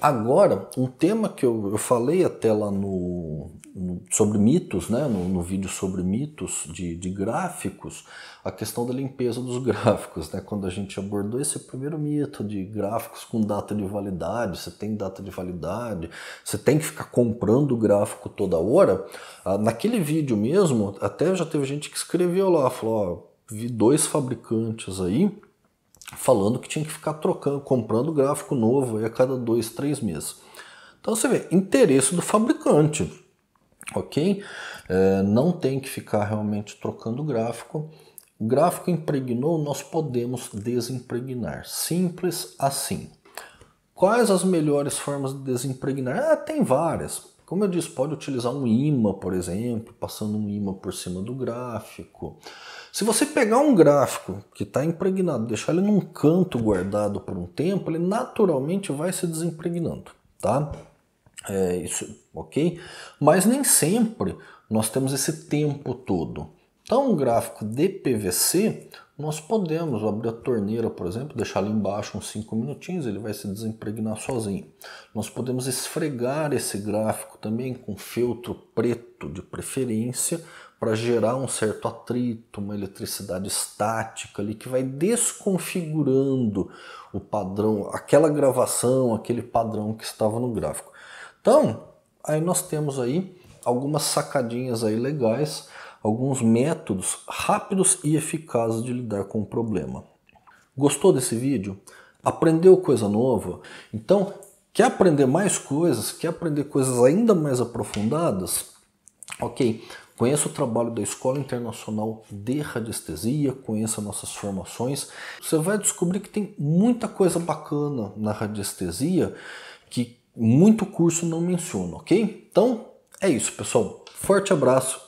Agora, um tema que eu, eu falei até lá no, no sobre mitos, né, no, no, vídeo sobre mitos de, de gráficos, a questão da limpeza dos gráficos, né, quando a gente abordou esse primeiro mito de gráficos com data de validade, você tem data de validade, você tem que ficar comprando o gráfico toda hora. Ah, naquele vídeo mesmo, até já teve gente que escreveu lá, falou, ó, vi dois fabricantes aí falando que tinha que ficar trocando, comprando gráfico novo a cada dois, três meses. Então você vê, interesse do fabricante, ok? É, não tem que ficar realmente trocando gráfico. O gráfico impregnou, nós podemos desimpregnar. Simples assim. Quais as melhores formas de desimpregnar? Ah, tem várias. Como eu disse, pode utilizar um imã, por exemplo, passando um imã por cima do gráfico. Se você pegar um gráfico que está impregnado, deixar ele num canto guardado por um tempo, ele naturalmente vai se desimpregnando, tá? É isso, ok? Mas nem sempre nós temos esse tempo todo. Então, um gráfico de PVC, nós podemos abrir a torneira, por exemplo, deixar ali embaixo uns 5 minutinhos, ele vai se desempregnar sozinho. Nós podemos esfregar esse gráfico também com feltro preto de preferência, para gerar um certo atrito, uma eletricidade estática ali que vai desconfigurando o padrão, aquela gravação, aquele padrão que estava no gráfico. Então, aí nós temos aí algumas sacadinhas aí legais alguns métodos rápidos e eficazes de lidar com o problema. Gostou desse vídeo? Aprendeu coisa nova? Então, quer aprender mais coisas? Quer aprender coisas ainda mais aprofundadas? Ok, Conheça o trabalho da Escola Internacional de Radiestesia, conheça nossas formações. Você vai descobrir que tem muita coisa bacana na radiestesia que muito curso não menciona, ok? Então é isso, pessoal. Forte abraço